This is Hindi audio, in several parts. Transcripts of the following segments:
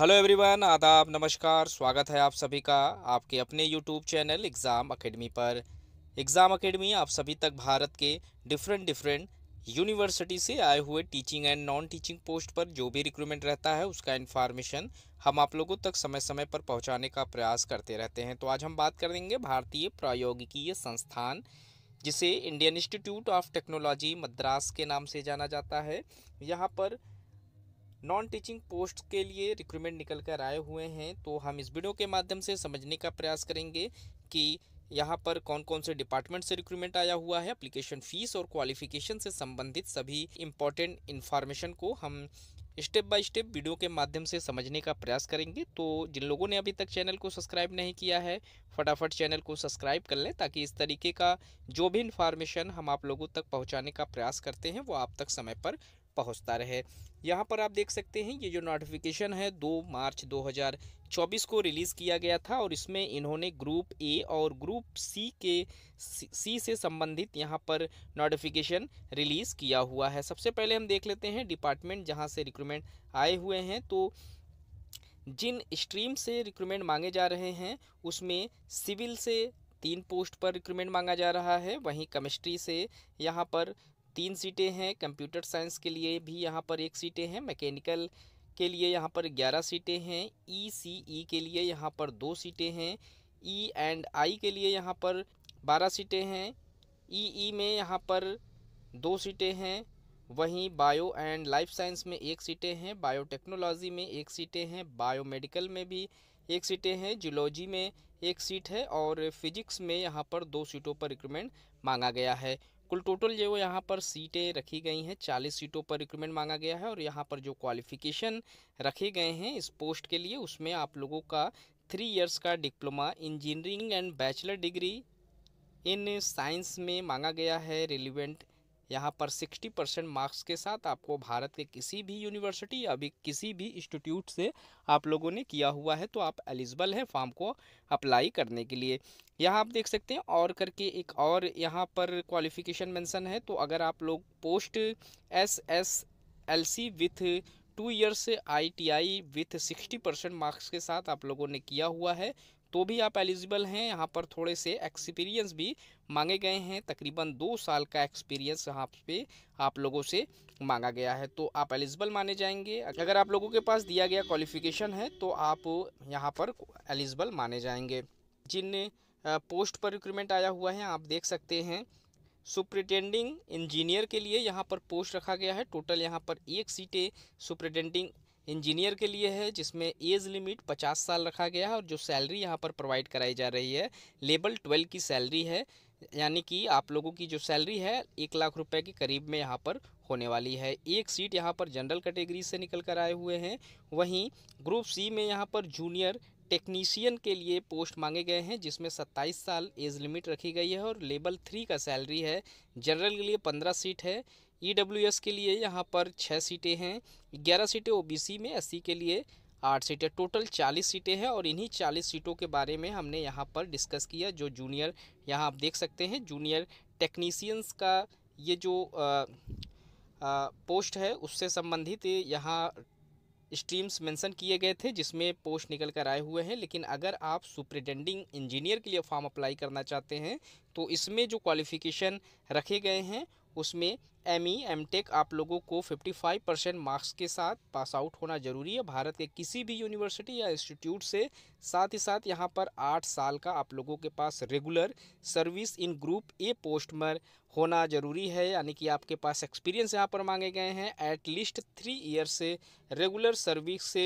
हेलो एवरीवन आदाब नमस्कार स्वागत है आप सभी का आपके अपने यूट्यूब चैनल एग्ज़ाम अकेडमी पर एग्ज़ाम अकेडमी आप सभी तक भारत के डिफरेंट डिफरेंट यूनिवर्सिटी से आए हुए teaching and non teaching post पर जो भी रिक्रूटमेंट रहता है उसका इन्फॉर्मेशन हम आप लोगों तक समय समय पर पहुँचाने का प्रयास करते रहते हैं तो आज हम बात कर देंगे भारतीय प्रायोगिकीय संस्थान जिसे Indian Institute of Technology Madras के नाम से जाना जाता है यहाँ पर नॉन टीचिंग पोस्ट के लिए रिक्रूटमेंट निकल कर आए हुए हैं तो हम इस वीडियो के माध्यम से समझने का प्रयास करेंगे कि यहाँ पर कौन कौन से डिपार्टमेंट से रिक्रूटमेंट आया हुआ है अप्लीकेशन फीस और क्वालिफिकेशन से संबंधित सभी इम्पॉर्टेंट इन्फॉर्मेशन को हम स्टेप बाय स्टेप वीडियो के माध्यम से समझने का प्रयास करेंगे तो जिन लोगों ने अभी तक चैनल को सब्सक्राइब नहीं किया है फटाफट चैनल को सब्सक्राइब कर लें ताकि इस तरीके का जो भी इन्फॉर्मेशन हम आप लोगों तक पहुंचाने का प्रयास करते हैं वो आप तक समय पर पहुंचता रहे यहाँ पर आप देख सकते हैं ये जो नोटिफिकेशन है 2 मार्च 2024 को रिलीज़ किया गया था और इसमें इन्होंने ग्रुप ए और ग्रुप सी के सी से संबंधित यहाँ पर नोटिफिकेशन रिलीज़ किया हुआ है सबसे पहले हम देख लेते हैं डिपार्टमेंट जहाँ से रिक्रूटमेंट आए हुए हैं तो जिन स्ट्रीम से रिक्रूटमेंट मांगे जा रहे हैं उसमें सिविल से तीन पोस्ट पर रिक्रूटमेंट मांगा जा रहा है वहीं केमिस्ट्री से यहाँ पर तीन सीटें हैं कंप्यूटर साइंस के लिए भी यहाँ पर एक सीटें हैं मैकेनिकल के लिए यहाँ पर ग्यारह सीटें हैं ई सी ई के लिए यहाँ पर दो सीटें हैं ई एंड आई के लिए यहाँ पर बारह सीटें हैं ई ई में यहाँ पर दो सीटें हैं वहीं बायो एंड लाइफ साइंस में एक सीटें हैं बायोटेक्नोलॉजी में एक सीटें हैं बायोमेडिकल में भी एक सीटें हैं जूलॉजी में एक सीट है और फिजिक्स में यहाँ पर दो सीटों पर रिक्रूमेंट मांगा गया है कुल टोटल जो यहाँ पर सीटें रखी गई हैं चालीस सीटों पर रिक्रूटमेंट मांगा गया है और यहाँ पर जो क्वालिफिकेशन रखे गए हैं इस पोस्ट के लिए उसमें आप लोगों का थ्री इयर्स का diploma engineering and bachelor degree in science में मांगा गया है रिलीवेंट यहाँ पर 60 परसेंट मार्क्स के साथ आपको भारत के किसी भी यूनिवर्सिटी या भी किसी भी इंस्टीट्यूट से आप लोगों ने किया हुआ है तो आप एलिजिबल हैं फॉर्म को अप्लाई करने के लिए यहाँ आप देख सकते हैं और करके एक और यहाँ पर क्वालिफिकेशन मेंशन है तो अगर आप लोग post S S L C with two years I T I with sixty percent marks के साथ आप लोगों ने किया हुआ है तो भी आप एलिजिबल हैं यहाँ पर थोड़े से एक्सपीरियंस भी मांगे गए हैं तकरीबन दो साल का एक्सपीरियंस यहाँ पे आप लोगों से मांगा गया है तो आप एलिजिबल माने जाएंगे अगर आप लोगों के पास दिया गया क्वालिफिकेशन है तो आप यहाँ पर एलिजिबल माने जाएंगे जिन पोस्ट पर रिक्रूटमेंट आया हुआ है आप देख सकते हैं सुप्रिटेंडिंग इंजीनियर के लिए यहाँ पर पोस्ट रखा गया है टोटल यहाँ पर एक सीटें सुप्रिटेंडिंग इंजीनियर के लिए है जिसमें एज लिमिट 50 साल रखा गया है और जो सैलरी यहाँ पर प्रोवाइड कराई जा रही है लेबल ट्वेल्व की सैलरी है यानी कि आप लोगों की जो सैलरी है एक लाख रुपए के करीब में यहाँ पर होने वाली है एक सीट यहाँ पर जनरल कैटेगरी से निकल कर आए हुए हैं वहीं ग्रुप सी में यहाँ पर जूनियर टेक्नीशियन के लिए पोस्ट मांगे गए हैं जिसमें 27 साल एज लिमिट रखी गई है और लेवल थ्री का सैलरी है जनरल के लिए 15 सीट है एस e के लिए यहाँ पर छः सीटें हैं ग्यारह सीटें सी में एससी के लिए आठ सीटें टोटल चालीस सीटें हैं और इन्हीं चालीस सीटों के बारे में हमने यहाँ पर डिस्कस किया जो जूनियर यहाँ आप देख सकते हैं जूनियर टेक्नीसियंस का ये जो आ, आ, पोस्ट है उससे संबंधित यहाँ स्ट्रीम्स मेंशन किए गए थे जिसमें पोस्ट निकल कर आए हुए हैं लेकिन अगर आप सुप्रिटेंडिंग इंजीनियर के लिए फॉर्म अप्लाई करना चाहते हैं तो इसमें जो क्वालिफिकेशन रखे गए हैं उसमें एम ई एम टेक आप लोगों को 55 परसेंट मार्क्स के साथ पास आउट होना ज़रूरी है भारत के किसी भी यूनिवर्सिटी या इंस्टीट्यूट से साथ ही साथ यहाँ पर आठ साल का आप लोगों के पास regular service in group A post में होना ज़रूरी है यानी कि आपके पास एक्सपीरियंस यहाँ पर मांगे गए हैं एट लीस्ट थ्री ईयर से रेगुलर सर्विस से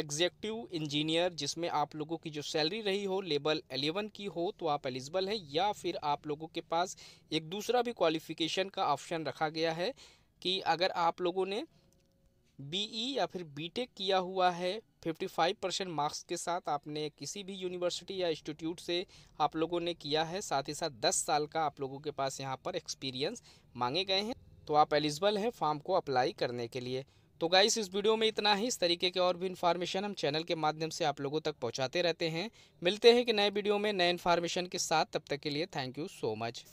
एग्जेक्टिव इंजीनियर जिसमें आप लोगों की जो सैलरी रही हो लेवल एलेवन की हो तो आप एलिजिबल हैं या फिर आप लोगों के पास एक दूसरा भी क्वालिफिकेशन का ऑप्शन रखा गया है कि अगर आप लोगों ने बीई e या फिर बीटेक किया हुआ है 55 परसेंट मार्क्स के साथ आपने किसी भी यूनिवर्सिटी या इंस्टीट्यूट से आप लोगों ने किया है साथ ही साथ 10 साल का आप लोगों के पास यहाँ पर एक्सपीरियंस मांगे गए हैं तो आप एलिजिबल हैं फॉर्म को अप्लाई करने के लिए तो गाइस इस वीडियो में इतना ही इस तरीके के और भी इन्फॉर्मेशन हम चैनल के माध्यम से आप लोगों तक पहुँचाते रहते हैं मिलते हैं कि नए वीडियो में नए इन्फॉर्मेशन के साथ तब तक के लिए थैंक यू सो मच